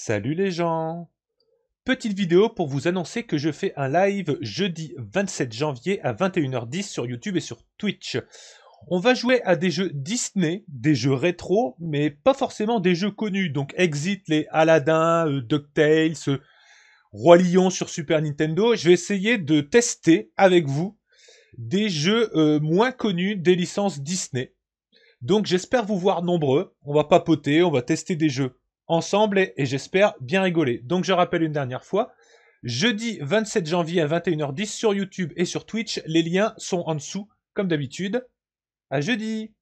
Salut les gens Petite vidéo pour vous annoncer que je fais un live jeudi 27 janvier à 21h10 sur YouTube et sur Twitch. On va jouer à des jeux Disney, des jeux rétro, mais pas forcément des jeux connus. Donc exit les Aladdin, euh, DuckTales, euh, Roi Lion sur Super Nintendo. Je vais essayer de tester avec vous des jeux euh, moins connus des licences Disney. Donc j'espère vous voir nombreux. On va papoter, on va tester des jeux ensemble et, j'espère bien rigoler. Donc je rappelle une dernière fois, jeudi 27 janvier à 21h10 sur YouTube et sur Twitch, les liens sont en dessous comme d'habitude. À jeudi